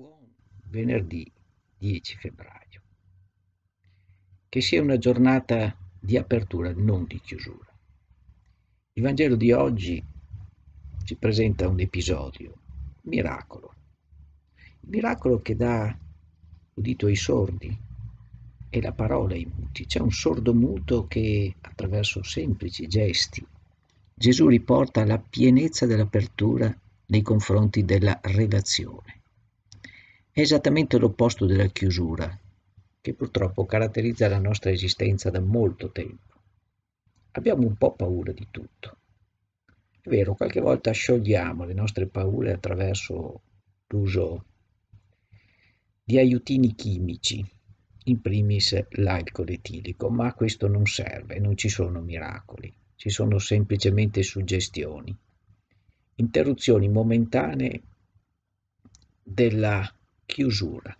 buon venerdì 10 febbraio. Che sia una giornata di apertura, non di chiusura. Il Vangelo di oggi ci presenta un episodio, un miracolo. Il miracolo che dà udito ai sordi e la parola ai muti. C'è un sordo muto che attraverso semplici gesti Gesù riporta alla pienezza dell'apertura nei confronti della relazione è esattamente l'opposto della chiusura, che purtroppo caratterizza la nostra esistenza da molto tempo. Abbiamo un po' paura di tutto. È vero, qualche volta sciogliamo le nostre paure attraverso l'uso di aiutini chimici, in primis l'alcol etilico, ma questo non serve, non ci sono miracoli, ci sono semplicemente suggestioni, interruzioni momentanee della chiusura.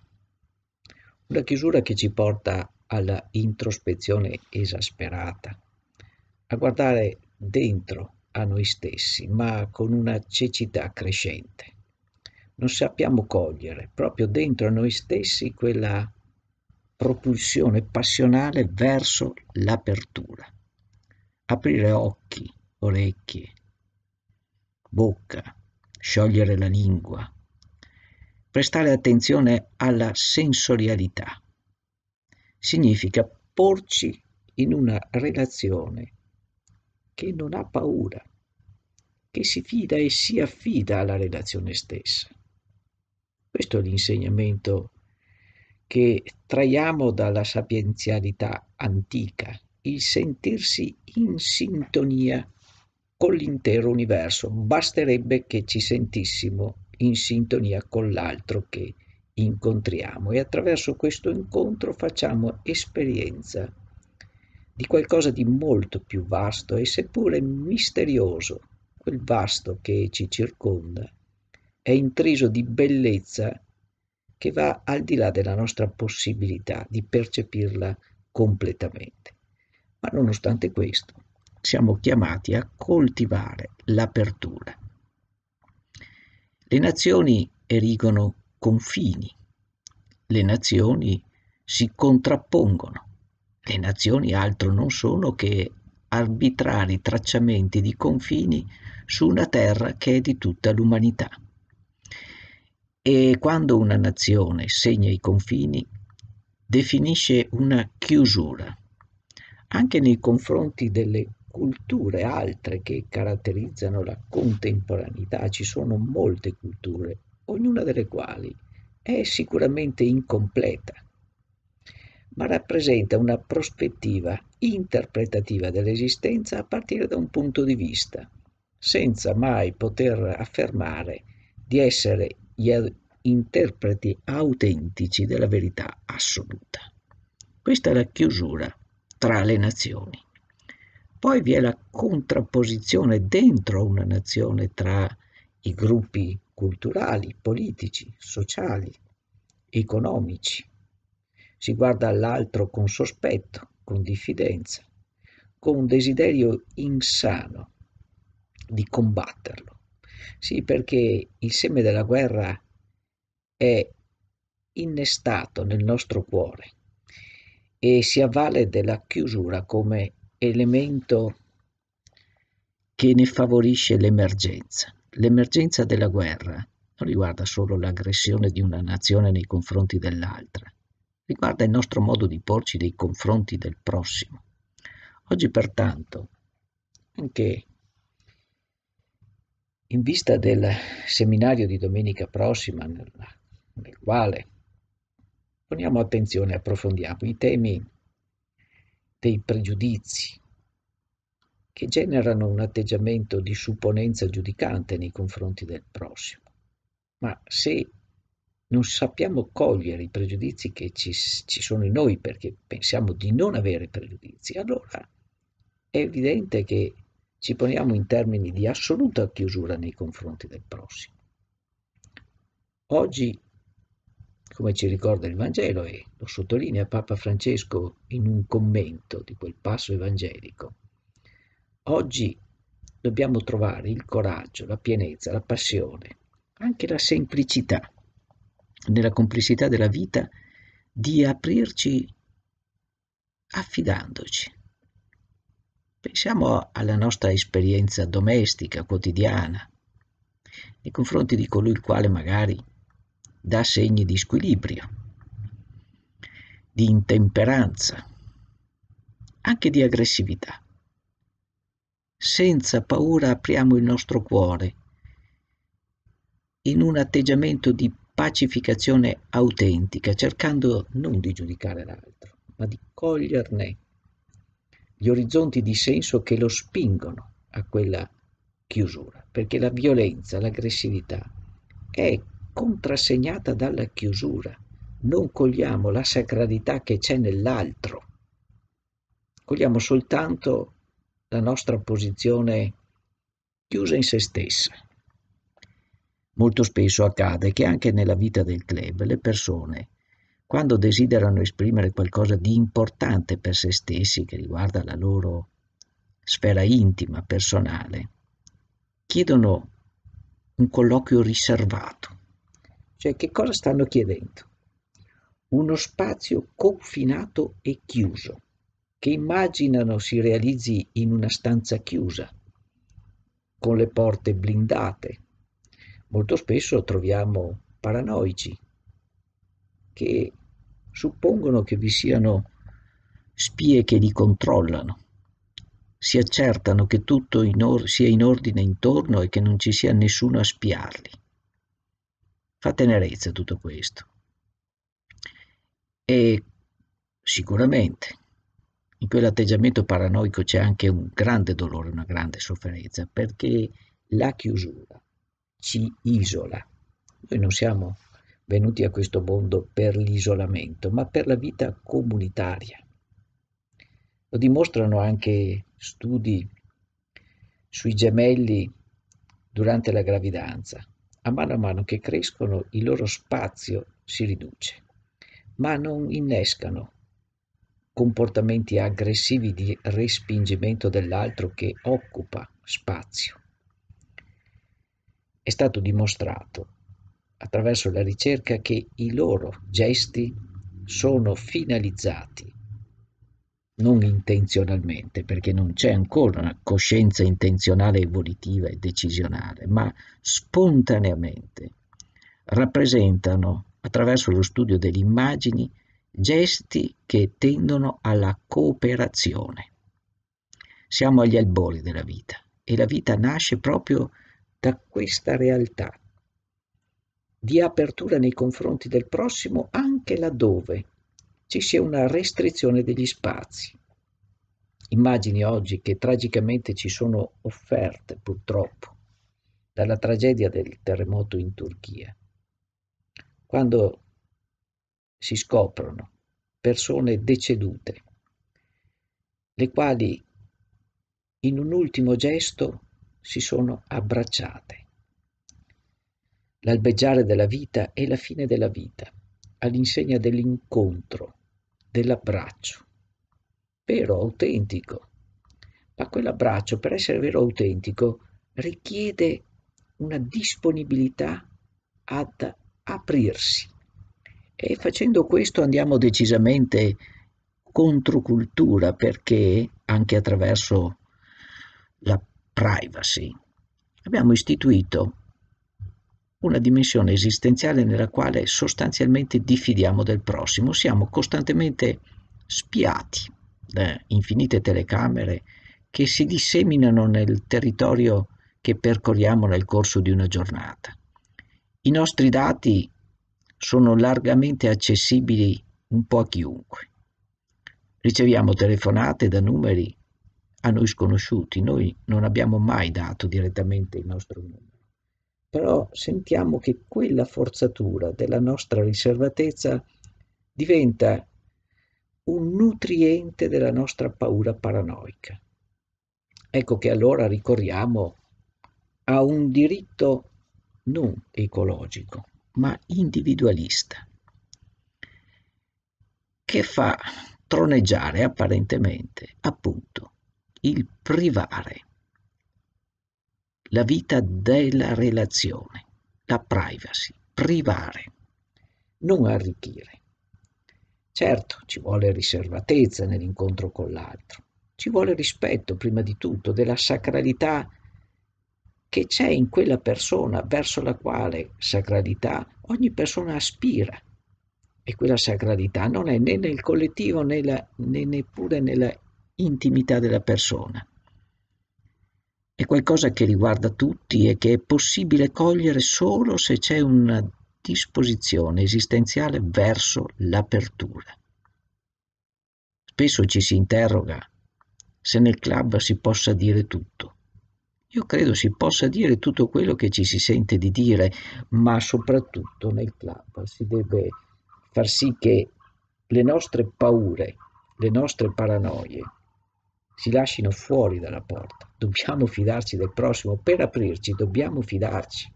Una chiusura che ci porta alla introspezione esasperata, a guardare dentro a noi stessi, ma con una cecità crescente. Non sappiamo cogliere proprio dentro a noi stessi quella propulsione passionale verso l'apertura. Aprire occhi, orecchie, bocca, sciogliere la lingua, prestare attenzione alla sensorialità. Significa porci in una relazione che non ha paura, che si fida e si affida alla relazione stessa. Questo è l'insegnamento che traiamo dalla sapienzialità antica, il sentirsi in sintonia con l'intero universo. Basterebbe che ci sentissimo in sintonia con l'altro che incontriamo e attraverso questo incontro facciamo esperienza di qualcosa di molto più vasto e seppure misterioso, quel vasto che ci circonda, è intriso di bellezza che va al di là della nostra possibilità di percepirla completamente. Ma nonostante questo, siamo chiamati a coltivare l'apertura le nazioni erigono confini, le nazioni si contrappongono, le nazioni altro non sono che arbitrari tracciamenti di confini su una terra che è di tutta l'umanità. E quando una nazione segna i confini, definisce una chiusura, anche nei confronti delle culture altre che caratterizzano la contemporaneità, ci sono molte culture, ognuna delle quali è sicuramente incompleta, ma rappresenta una prospettiva interpretativa dell'esistenza a partire da un punto di vista, senza mai poter affermare di essere gli interpreti autentici della verità assoluta. Questa è la chiusura tra le nazioni. Poi vi è la contrapposizione dentro una nazione tra i gruppi culturali, politici, sociali, economici. Si guarda all'altro con sospetto, con diffidenza, con un desiderio insano di combatterlo. Sì, perché il seme della guerra è innestato nel nostro cuore e si avvale della chiusura come elemento che ne favorisce l'emergenza. L'emergenza della guerra non riguarda solo l'aggressione di una nazione nei confronti dell'altra, riguarda il nostro modo di porci nei confronti del prossimo. Oggi pertanto, anche in vista del seminario di domenica prossima, nel, nel quale poniamo attenzione, approfondiamo i temi dei pregiudizi che generano un atteggiamento di supponenza giudicante nei confronti del prossimo. Ma se non sappiamo cogliere i pregiudizi che ci, ci sono in noi perché pensiamo di non avere pregiudizi, allora è evidente che ci poniamo in termini di assoluta chiusura nei confronti del prossimo. Oggi come ci ricorda il Vangelo e lo sottolinea Papa Francesco in un commento di quel passo evangelico. Oggi dobbiamo trovare il coraggio, la pienezza, la passione, anche la semplicità, nella complessità della vita, di aprirci affidandoci. Pensiamo alla nostra esperienza domestica, quotidiana, nei confronti di colui il quale magari dà segni di squilibrio, di intemperanza, anche di aggressività. Senza paura apriamo il nostro cuore in un atteggiamento di pacificazione autentica, cercando non di giudicare l'altro, ma di coglierne gli orizzonti di senso che lo spingono a quella chiusura, perché la violenza, l'aggressività è contrassegnata dalla chiusura. Non cogliamo la sacralità che c'è nell'altro, cogliamo soltanto la nostra posizione chiusa in se stessa. Molto spesso accade che anche nella vita del club le persone, quando desiderano esprimere qualcosa di importante per se stessi che riguarda la loro sfera intima, personale, chiedono un colloquio riservato. Cioè che cosa stanno chiedendo? Uno spazio confinato e chiuso, che immaginano si realizzi in una stanza chiusa, con le porte blindate. Molto spesso troviamo paranoici che suppongono che vi siano spie che li controllano, si accertano che tutto in sia in ordine intorno e che non ci sia nessuno a spiarli. Fa tenerezza tutto questo. E sicuramente in quell'atteggiamento paranoico c'è anche un grande dolore, una grande sofferenza, perché la chiusura ci isola. Noi non siamo venuti a questo mondo per l'isolamento, ma per la vita comunitaria. Lo dimostrano anche studi sui gemelli durante la gravidanza a mano a mano che crescono il loro spazio si riduce, ma non innescano comportamenti aggressivi di respingimento dell'altro che occupa spazio. È stato dimostrato attraverso la ricerca che i loro gesti sono finalizzati non intenzionalmente, perché non c'è ancora una coscienza intenzionale evolutiva e decisionale, ma spontaneamente, rappresentano, attraverso lo studio delle immagini, gesti che tendono alla cooperazione. Siamo agli albori della vita e la vita nasce proprio da questa realtà di apertura nei confronti del prossimo anche laddove ci sia una restrizione degli spazi. Immagini oggi che tragicamente ci sono offerte, purtroppo, dalla tragedia del terremoto in Turchia, quando si scoprono persone decedute, le quali in un ultimo gesto si sono abbracciate. L'albeggiare della vita e la fine della vita, all'insegna dell'incontro, dell'abbraccio, vero, autentico. Ma quell'abbraccio, per essere vero autentico, richiede una disponibilità ad aprirsi. E facendo questo andiamo decisamente controcultura perché anche attraverso la privacy abbiamo istituito una dimensione esistenziale nella quale sostanzialmente diffidiamo del prossimo, siamo costantemente spiati da infinite telecamere che si disseminano nel territorio che percorriamo nel corso di una giornata. I nostri dati sono largamente accessibili un po' a chiunque. Riceviamo telefonate da numeri a noi sconosciuti, noi non abbiamo mai dato direttamente il nostro numero però sentiamo che quella forzatura della nostra riservatezza diventa un nutriente della nostra paura paranoica. Ecco che allora ricorriamo a un diritto non ecologico, ma individualista, che fa troneggiare apparentemente appunto il privare la vita della relazione, la privacy, privare, non arricchire. Certo, ci vuole riservatezza nell'incontro con l'altro, ci vuole rispetto prima di tutto della sacralità che c'è in quella persona verso la quale sacralità ogni persona aspira. E quella sacralità non è né nel collettivo né, la, né neppure nella intimità della persona. È qualcosa che riguarda tutti e che è possibile cogliere solo se c'è una disposizione esistenziale verso l'apertura. Spesso ci si interroga se nel club si possa dire tutto. Io credo si possa dire tutto quello che ci si sente di dire, ma soprattutto nel club si deve far sì che le nostre paure, le nostre paranoie, si lasciano fuori dalla porta. Dobbiamo fidarci del prossimo, per aprirci dobbiamo fidarci.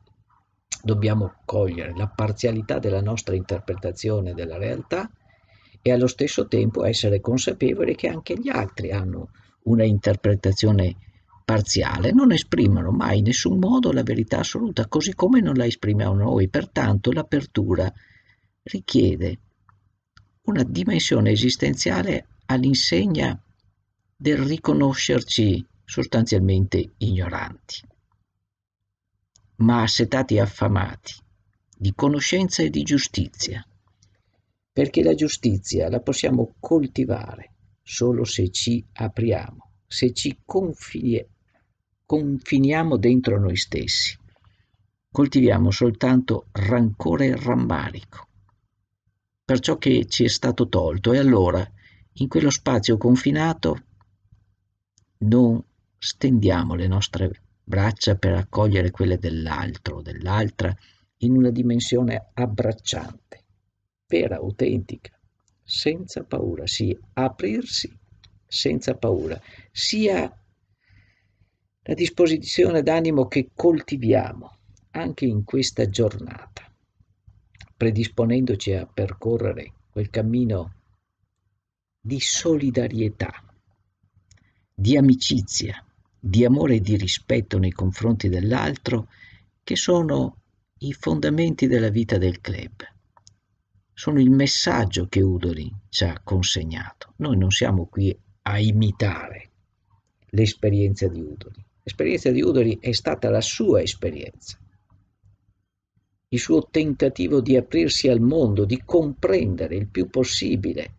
Dobbiamo cogliere la parzialità della nostra interpretazione della realtà e allo stesso tempo essere consapevoli che anche gli altri hanno una interpretazione parziale, non esprimono mai in nessun modo la verità assoluta, così come non la esprimiamo noi. Pertanto l'apertura richiede una dimensione esistenziale all'insegna del riconoscerci sostanzialmente ignoranti, ma assetati e affamati di conoscenza e di giustizia, perché la giustizia la possiamo coltivare solo se ci apriamo, se ci confie, confiniamo dentro noi stessi. Coltiviamo soltanto rancore e rammarico per ciò che ci è stato tolto e allora in quello spazio confinato non stendiamo le nostre braccia per accogliere quelle dell'altro o dell'altra in una dimensione abbracciante, vera, autentica, senza paura, sì, aprirsi senza paura, sia la disposizione d'animo che coltiviamo anche in questa giornata, predisponendoci a percorrere quel cammino di solidarietà di amicizia, di amore e di rispetto nei confronti dell'altro che sono i fondamenti della vita del club. Sono il messaggio che Udori ci ha consegnato. Noi non siamo qui a imitare l'esperienza di Udori. L'esperienza di Udori è stata la sua esperienza, il suo tentativo di aprirsi al mondo, di comprendere il più possibile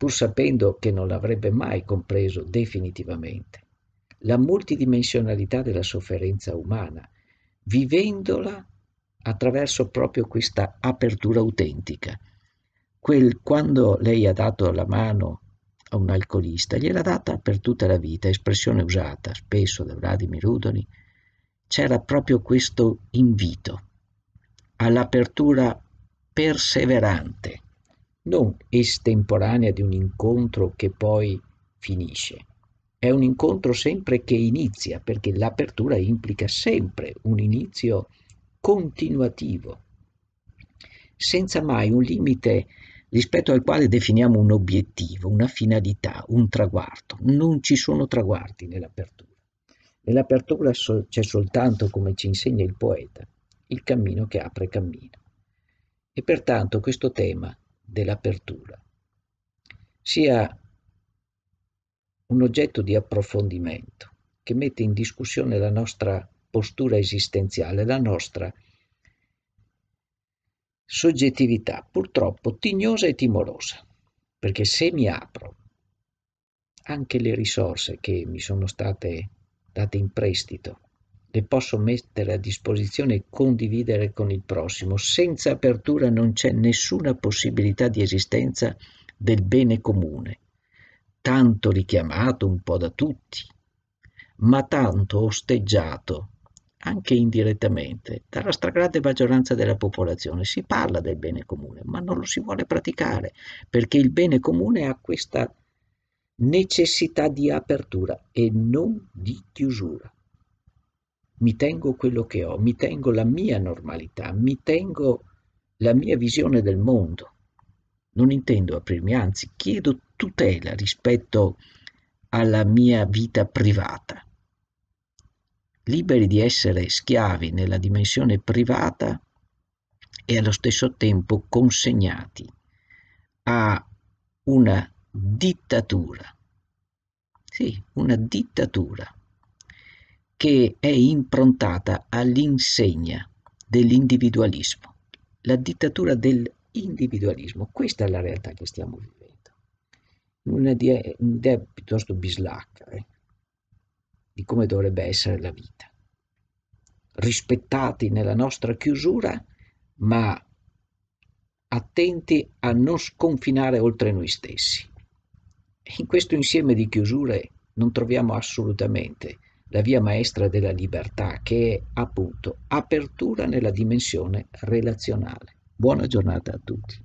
pur sapendo che non l'avrebbe mai compreso definitivamente, la multidimensionalità della sofferenza umana, vivendola attraverso proprio questa apertura autentica. Quel, quando lei ha dato la mano a un alcolista, gliel'ha data per tutta la vita, espressione usata spesso da Vladimir Udoni, c'era proprio questo invito all'apertura perseverante non estemporanea di un incontro che poi finisce. È un incontro sempre che inizia, perché l'apertura implica sempre un inizio continuativo, senza mai un limite rispetto al quale definiamo un obiettivo, una finalità, un traguardo. Non ci sono traguardi nell'apertura. Nell'apertura c'è soltanto, come ci insegna il poeta, il cammino che apre cammino. E pertanto questo tema dell'apertura sia un oggetto di approfondimento che mette in discussione la nostra postura esistenziale, la nostra soggettività, purtroppo tignosa e timorosa, perché se mi apro, anche le risorse che mi sono state date in prestito le posso mettere a disposizione e condividere con il prossimo. Senza apertura non c'è nessuna possibilità di esistenza del bene comune, tanto richiamato un po' da tutti, ma tanto osteggiato anche indirettamente dalla stragrande maggioranza della popolazione. Si parla del bene comune, ma non lo si vuole praticare, perché il bene comune ha questa necessità di apertura e non di chiusura mi tengo quello che ho, mi tengo la mia normalità, mi tengo la mia visione del mondo. Non intendo aprirmi, anzi chiedo tutela rispetto alla mia vita privata. Liberi di essere schiavi nella dimensione privata e allo stesso tempo consegnati a una dittatura. Sì, una dittatura che è improntata all'insegna dell'individualismo, la dittatura dell'individualismo. Questa è la realtà che stiamo vivendo. Un'idea, un'idea piuttosto bislacca eh, di come dovrebbe essere la vita. Rispettati nella nostra chiusura, ma attenti a non sconfinare oltre noi stessi. In questo insieme di chiusure non troviamo assolutamente la via maestra della libertà che è appunto apertura nella dimensione relazionale. Buona giornata a tutti.